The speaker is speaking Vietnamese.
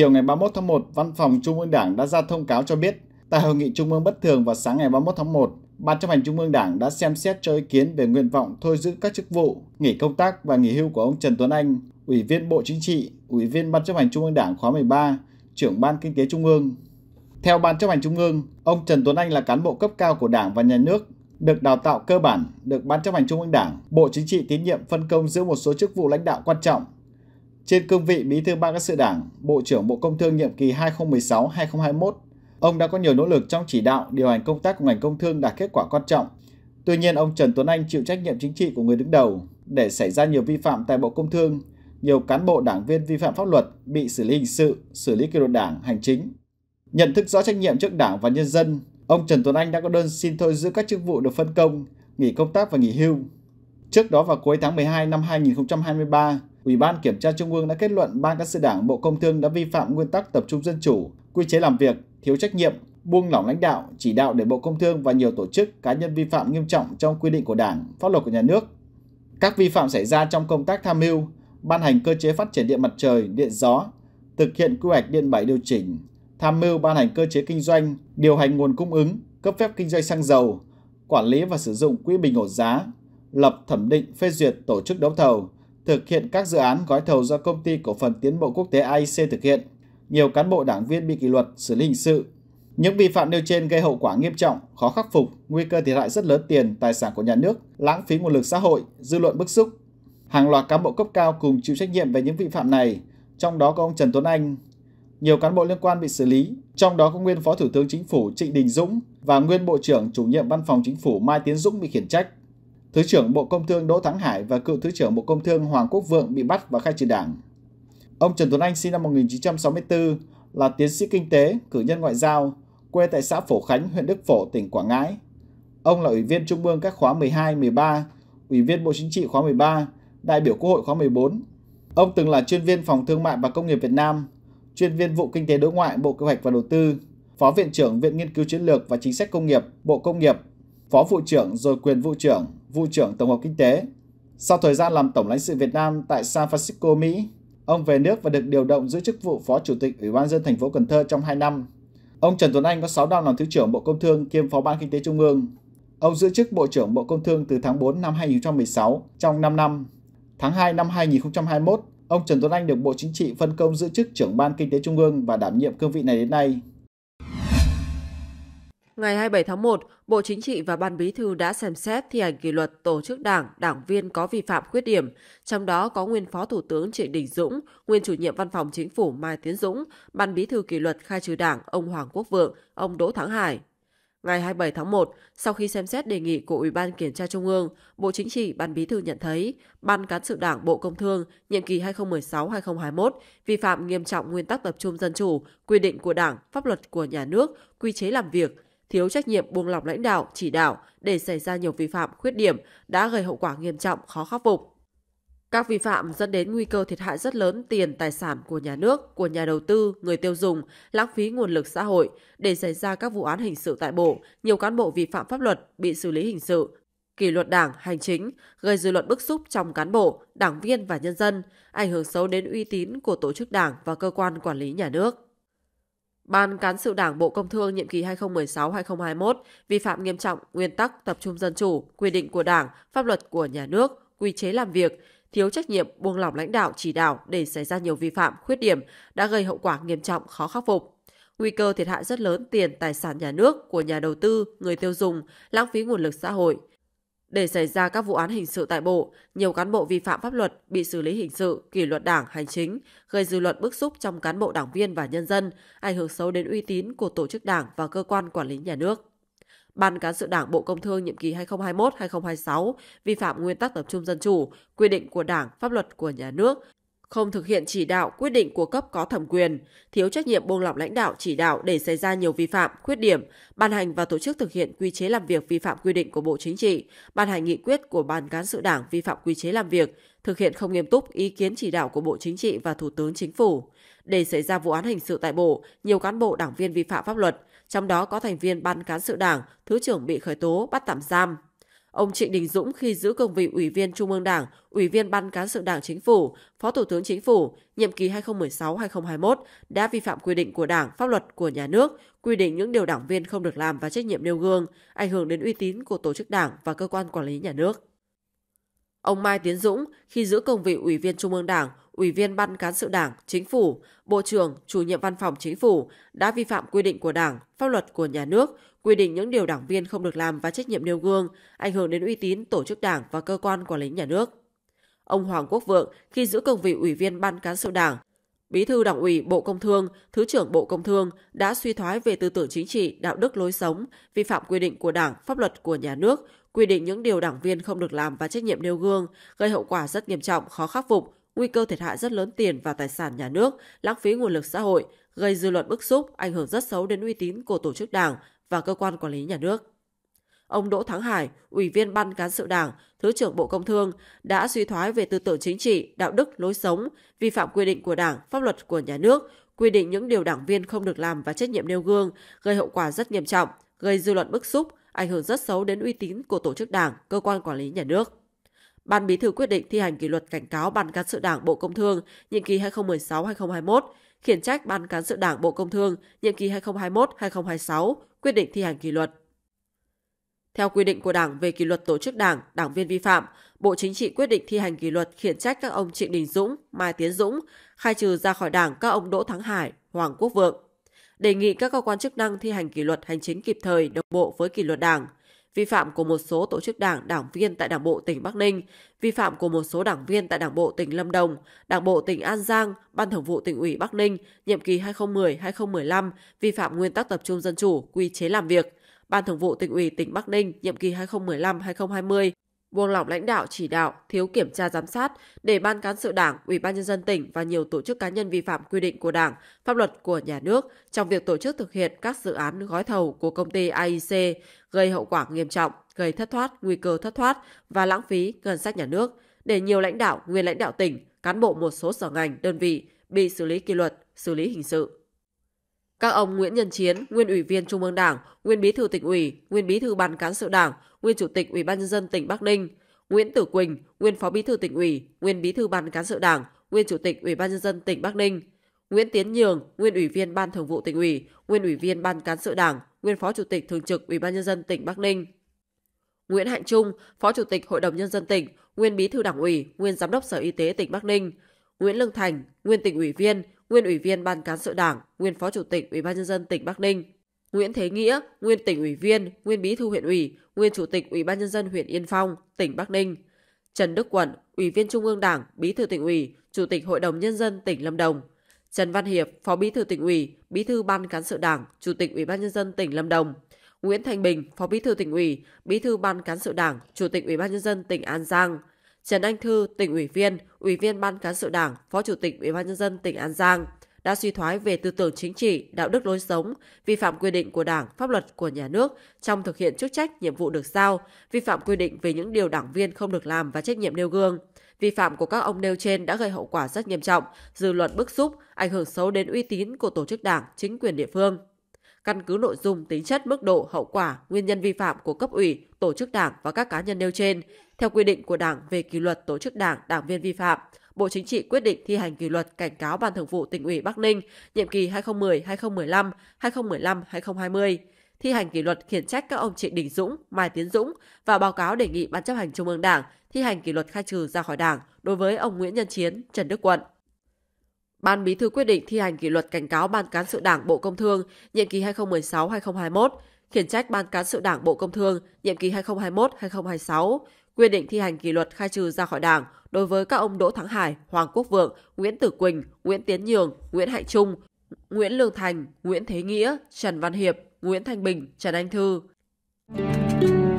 Chiều ngày 31 tháng 1, Văn phòng Trung ương Đảng đã ra thông cáo cho biết, tại hội nghị Trung ương bất thường vào sáng ngày 31 tháng 1, Ban chấp hành Trung ương Đảng đã xem xét cho ý kiến về nguyện vọng thôi giữ các chức vụ, nghỉ công tác và nghỉ hưu của ông Trần Tuấn Anh, Ủy viên Bộ Chính trị, Ủy viên Ban chấp hành Trung ương Đảng khóa 13, trưởng Ban Kinh tế Trung ương. Theo Ban chấp hành Trung ương, ông Trần Tuấn Anh là cán bộ cấp cao của Đảng và Nhà nước, được đào tạo cơ bản, được Ban chấp hành Trung ương Đảng, Bộ Chính trị tín nhiệm phân công giữ một số chức vụ lãnh đạo quan trọng trên cương vị Bí thư Ban cán sự Đảng, Bộ trưởng Bộ Công Thương nhiệm kỳ 2016-2021, ông đã có nhiều nỗ lực trong chỉ đạo điều hành công tác của ngành công thương đạt kết quả quan trọng. Tuy nhiên, ông Trần Tuấn Anh chịu trách nhiệm chính trị của người đứng đầu để xảy ra nhiều vi phạm tại Bộ Công Thương, nhiều cán bộ đảng viên vi phạm pháp luật bị xử lý hình sự, xử lý kỷ luật đảng, hành chính. Nhận thức rõ trách nhiệm trước đảng và nhân dân, ông Trần Tuấn Anh đã có đơn xin thôi giữ các chức vụ được phân công, nghỉ công tác và nghỉ hưu. Trước đó vào cuối tháng 12 năm 2023, Ủy ban Kiểm tra Trung ương đã kết luận Ban cán sự Đảng Bộ Công Thương đã vi phạm nguyên tắc tập trung dân chủ, quy chế làm việc, thiếu trách nhiệm, buông lỏng lãnh đạo, chỉ đạo để Bộ Công Thương và nhiều tổ chức cá nhân vi phạm nghiêm trọng trong quy định của Đảng, pháp luật của nhà nước. Các vi phạm xảy ra trong công tác tham mưu, ban hành cơ chế phát triển điện mặt trời, điện gió, thực hiện quy hoạch điện 7 điều chỉnh, tham mưu ban hành cơ chế kinh doanh, điều hành nguồn cung ứng, cấp phép kinh doanh xăng dầu, quản lý và sử dụng quỹ bình ổn giá, lập thẩm định phê duyệt tổ chức đấu thầu, thực hiện các dự án gói thầu do công ty cổ phần tiến bộ quốc tế AIC thực hiện, nhiều cán bộ đảng viên bị kỷ luật, xử lý hình sự. Những vi phạm nêu trên gây hậu quả nghiêm trọng, khó khắc phục, nguy cơ thiệt hại rất lớn tiền, tài sản của nhà nước, lãng phí nguồn lực xã hội, dư luận bức xúc. Hàng loạt cán bộ cấp cao cùng chịu trách nhiệm về những vi phạm này, trong đó có ông Trần Tuấn Anh. Nhiều cán bộ liên quan bị xử lý, trong đó có nguyên Phó Thủ tướng Chính phủ Trịnh Đình Dũng và nguyên Bộ trưởng chủ nhiệm Văn phòng Chính phủ Mai Tiến Dũng bị khiển trách. Thứ trưởng Bộ Công Thương Đỗ Thắng Hải và cựu Thứ trưởng Bộ Công Thương Hoàng Quốc Vượng bị bắt và khai trừ đảng. Ông Trần Tuấn Anh sinh năm 1964, là tiến sĩ kinh tế, cử nhân ngoại giao, quê tại xã Phổ Khánh, huyện Đức Phổ, tỉnh Quảng Ngãi. Ông là Ủy viên Trung ương các khóa 12, 13, Ủy viên Bộ Chính trị khóa 13, đại biểu Quốc hội khóa 14. Ông từng là chuyên viên Phòng Thương mại và Công nghiệp Việt Nam, chuyên viên vụ Kinh tế Đối ngoại Bộ Kế hoạch và Đầu tư, Phó Viện trưởng Viện Nghiên cứu Chiến lược và Chính sách Công nghiệp, Bộ Công nghiệp, Phó Vụ trưởng rồi quyền Vụ trưởng, Vụ trưởng Tổng hợp Kinh tế. Sau thời gian làm Tổng lãnh sự Việt Nam tại San Francisco, Mỹ, ông về nước và được điều động giữ chức vụ Phó Chủ tịch Ủy ban dân thành phố Cần Thơ trong 2 năm. Ông Trần Tuấn Anh có 6 năm làm Thứ trưởng Bộ Công Thương kiêm Phó Ban Kinh tế Trung ương. Ông giữ chức Bộ trưởng Bộ Công Thương từ tháng 4 năm 2016 trong 5 năm. Tháng 2 năm 2021, ông Trần Tuấn Anh được Bộ Chính trị phân công giữ chức trưởng Ban Kinh tế Trung ương và đảm nhiệm cương vị này đến nay. Ngày 27 tháng 1, Bộ Chính trị và Ban Bí thư đã xem xét thi hành kỷ luật tổ chức đảng, đảng viên có vi phạm khuyết điểm, trong đó có nguyên Phó Thủ tướng Trịnh Đình Dũng, nguyên chủ nhiệm Văn phòng Chính phủ Mai Tiến Dũng, Ban Bí thư kỷ luật khai trừ đảng ông Hoàng Quốc Vượng, ông Đỗ Thắng Hải. Ngày 27 tháng 1, sau khi xem xét đề nghị của Ủy ban Kiểm tra Trung ương, Bộ Chính trị Ban Bí thư nhận thấy Ban Cán sự Đảng Bộ Công Thương nhiệm kỳ 2016-2021 vi phạm nghiêm trọng nguyên tắc tập trung dân chủ, quy định của Đảng, pháp luật của nhà nước, quy chế làm việc – thiếu trách nhiệm buông lỏng lãnh đạo, chỉ đạo để xảy ra nhiều vi phạm, khuyết điểm đã gây hậu quả nghiêm trọng, khó khắc phục. Các vi phạm dẫn đến nguy cơ thiệt hại rất lớn tiền tài sản của nhà nước, của nhà đầu tư, người tiêu dùng, lãng phí nguồn lực xã hội để xảy ra các vụ án hình sự tại Bộ, nhiều cán bộ vi phạm pháp luật bị xử lý hình sự, kỷ luật đảng, hành chính, gây dư luận bức xúc trong cán bộ, đảng viên và nhân dân, ảnh hưởng xấu đến uy tín của tổ chức đảng và cơ quan quản lý nhà nước. Ban cán sự Đảng Bộ Công Thương nhiệm kỳ 2016-2021 vi phạm nghiêm trọng nguyên tắc tập trung dân chủ, quy định của Đảng, pháp luật của nhà nước, quy chế làm việc, thiếu trách nhiệm buông lỏng lãnh đạo chỉ đạo để xảy ra nhiều vi phạm, khuyết điểm đã gây hậu quả nghiêm trọng khó khắc phục. Nguy cơ thiệt hại rất lớn tiền tài sản nhà nước của nhà đầu tư, người tiêu dùng, lãng phí nguồn lực xã hội, để xảy ra các vụ án hình sự tại bộ, nhiều cán bộ vi phạm pháp luật bị xử lý hình sự, kỷ luật đảng, hành chính, gây dư luận bức xúc trong cán bộ đảng viên và nhân dân, ảnh hưởng xấu đến uy tín của tổ chức đảng và cơ quan quản lý nhà nước. Ban cán sự Đảng Bộ Công Thương nhiệm kỳ 2021-2026 vi phạm nguyên tắc tập trung dân chủ, quy định của Đảng, pháp luật của nhà nước, không thực hiện chỉ đạo quyết định của cấp có thẩm quyền, thiếu trách nhiệm buông lỏng lãnh đạo chỉ đạo để xảy ra nhiều vi phạm, khuyết điểm, ban hành và tổ chức thực hiện quy chế làm việc vi phạm quy định của Bộ Chính trị, ban hành nghị quyết của Ban cán sự Đảng vi phạm quy chế làm việc, thực hiện không nghiêm túc ý kiến chỉ đạo của Bộ Chính trị và Thủ tướng Chính phủ. Để xảy ra vụ án hình sự tại Bộ, nhiều cán bộ đảng viên vi phạm pháp luật, trong đó có thành viên Ban cán sự Đảng, Thứ trưởng bị khởi tố, bắt tạm giam, Ông Trịnh Đình Dũng khi giữ cương vị Ủy viên Trung ương Đảng, Ủy viên Ban Cán sự Đảng Chính phủ, Phó Thủ tướng Chính phủ, nhiệm kỳ 2016-2021 đã vi phạm quy định của Đảng, pháp luật của nhà nước, quy định những điều đảng viên không được làm và trách nhiệm nêu gương, ảnh hưởng đến uy tín của tổ chức Đảng và cơ quan quản lý nhà nước. Ông Mai Tiến Dũng khi giữ cương vị Ủy viên Trung ương Đảng, Ủy viên Ban Cán sự Đảng, Chính phủ, Bộ trưởng, Chủ nhiệm Văn phòng Chính phủ đã vi phạm quy định của Đảng, pháp luật của nhà nước, quy định những điều đảng viên không được làm và trách nhiệm nêu gương, ảnh hưởng đến uy tín tổ chức Đảng và cơ quan quản lý nhà nước. Ông Hoàng Quốc Vượng khi giữ cương vị Ủy viên Ban Cán sự Đảng, Bí thư Đảng ủy Bộ Công Thương, Thứ trưởng Bộ Công Thương đã suy thoái về tư tưởng chính trị, đạo đức lối sống, vi phạm quy định của Đảng, pháp luật của nhà nước, quy định những điều đảng viên không được làm và trách nhiệm nêu gương, gây hậu quả rất nghiêm trọng, khó khắc phục, nguy cơ thiệt hại rất lớn tiền và tài sản nhà nước, lãng phí nguồn lực xã hội, gây dư luận bức xúc, ảnh hưởng rất xấu đến uy tín của tổ chức đảng và cơ quan quản lý nhà nước. Ông Đỗ Thắng Hải, Ủy viên Ban Cán sự Đảng, Thứ trưởng Bộ Công Thương, đã suy thoái về tư tưởng chính trị, đạo đức, lối sống, vi phạm quy định của Đảng, pháp luật của nhà nước, quy định những điều đảng viên không được làm và trách nhiệm nêu gương, gây hậu quả rất nghiêm trọng, gây dư luận bức xúc, ảnh hưởng rất xấu đến uy tín của tổ chức đảng, cơ quan quản lý nhà nước. Ban Bí thư quyết định thi hành kỷ luật cảnh cáo Ban cán sự Đảng Bộ Công Thương nhiệm kỳ 2016-2021, khiển trách Ban cán sự Đảng Bộ Công Thương nhiệm kỳ 2021-2026, quyết định thi hành kỷ luật. Theo quy định của Đảng về kỷ luật tổ chức Đảng, đảng viên vi phạm, Bộ Chính trị quyết định thi hành kỷ luật khiển trách các ông Trịnh Đình Dũng, Mai Tiến Dũng, khai trừ ra khỏi Đảng các ông Đỗ Thắng Hải, Hoàng Quốc Vượng. Đề nghị các cơ quan chức năng thi hành kỷ luật hành chính kịp thời đồng bộ với kỷ luật Đảng – vi phạm của một số tổ chức đảng, đảng viên tại Đảng bộ tỉnh Bắc Ninh, vi phạm của một số đảng viên tại Đảng bộ tỉnh Lâm Đồng, Đảng bộ tỉnh An Giang, Ban Thường vụ tỉnh ủy Bắc Ninh nhiệm kỳ 2010-2015 vi phạm nguyên tắc tập trung dân chủ, quy chế làm việc, Ban Thường vụ tỉnh ủy tỉnh Bắc Ninh nhiệm kỳ 2015-2020 buông lỏng lãnh đạo chỉ đạo, thiếu kiểm tra giám sát để ban cán sự Đảng, Ủy ban nhân dân tỉnh và nhiều tổ chức cá nhân vi phạm quy định của Đảng, pháp luật của nhà nước trong việc tổ chức thực hiện các dự án gói thầu của công ty AIC gây hậu quả nghiêm trọng, gây thất thoát, nguy cơ thất thoát và lãng phí ngân sách nhà nước để nhiều lãnh đạo, nguyên lãnh đạo tỉnh, cán bộ một số sở ngành, đơn vị bị xử lý kỷ luật, xử lý hình sự. Các ông Nguyễn Nhân Chiến, nguyên ủy viên Trung ương Đảng, nguyên bí thư tỉnh ủy, nguyên bí thư ban cán sự Đảng, nguyên chủ tịch Ủy ban nhân dân tỉnh Bắc Ninh, Nguyễn Tử Quỳnh, nguyên phó bí thư tỉnh ủy, nguyên bí thư ban cán sự Đảng, nguyên chủ tịch Ủy ban nhân dân tỉnh Bắc Ninh, Nguyễn Tiến Nhường, nguyên ủy viên ban thường vụ tỉnh ủy, nguyên ủy viên ban cán sự Đảng, nguyên phó chủ tịch thường trực Ủy ban nhân dân tỉnh Bắc Ninh. Nguyễn Hạnh Trung, Phó Chủ tịch Hội đồng Nhân dân tỉnh, nguyên Bí thư Đảng ủy, nguyên Giám đốc Sở Y tế tỉnh Bắc Ninh, Nguyễn Lương Thành, nguyên tỉnh ủy viên, nguyên ủy viên Ban cán sự Đảng, nguyên Phó Chủ tịch Ủy ban nhân dân tỉnh Bắc Ninh. Nguyễn Thế Nghĩa, nguyên tỉnh ủy viên, nguyên bí thư huyện ủy, nguyên chủ tịch Ủy ban nhân dân huyện Yên Phong, tỉnh Bắc Ninh. Trần Đức Quận, Ủy viên Trung ương Đảng, Bí thư tỉnh ủy, Chủ tịch Hội đồng nhân dân tỉnh Lâm Đồng. Trần Văn Hiệp, Phó Bí thư tỉnh ủy, Bí thư Ban cán sự Đảng, Chủ tịch Ủy ban nhân dân tỉnh Lâm Đồng. Nguyễn Thành Bình, Phó Bí thư tỉnh ủy, Bí thư Ban cán sự Đảng, Chủ tịch Ủy ban nhân dân tỉnh An Giang. Trần Anh Thư, tỉnh ủy viên, Ủy viên Ban cán sự Đảng, Phó Chủ tịch Ủy ban nhân dân tỉnh An Giang đã suy thoái về tư tưởng chính trị, đạo đức lối sống, vi phạm quy định của Đảng, pháp luật của nhà nước trong thực hiện chức trách, nhiệm vụ được giao, vi phạm quy định về những điều đảng viên không được làm và trách nhiệm nêu gương. Vi phạm của các ông nêu trên đã gây hậu quả rất nghiêm trọng, dư luận bức xúc, ảnh hưởng xấu đến uy tín của tổ chức đảng, chính quyền địa phương. Căn cứ nội dung, tính chất, mức độ, hậu quả, nguyên nhân vi phạm của cấp ủy, tổ chức đảng và các cá nhân nêu trên, theo quy định của Đảng về kỷ luật tổ chức đảng, đảng viên vi phạm, Bộ Chính trị quyết định thi hành kỷ luật cảnh cáo Ban Thường vụ tỉnh ủy Bắc Ninh nhiệm kỳ 2010-2015, 2015-2020, thi hành kỷ luật khiển trách các ông Trịnh Đình Dũng, Mai Tiến Dũng và báo cáo đề nghị Ban chấp hành Trung ương Đảng thi hành kỷ luật khai trừ ra khỏi Đảng đối với ông Nguyễn Nhân Chiến, Trần Đức Quận. Ban Bí thư quyết định thi hành kỷ luật cảnh cáo Ban cán sự Đảng Bộ Công Thương nhiệm kỳ 2016-2021, khiển trách Ban cán sự Đảng Bộ Công Thương nhiệm kỳ 2021-2026, quyết định thi hành kỷ luật khai trừ ra khỏi Đảng đối với các ông Đỗ Thắng Hải, Hoàng Quốc Vượng, Nguyễn Tử Quỳnh, Nguyễn Tiến Nhường, Nguyễn Hạnh Trung, Nguyễn Lương Thành, Nguyễn Thế Nghĩa, Trần Văn Hiệp, Nguyễn Thanh Bình, Trần Anh Thư.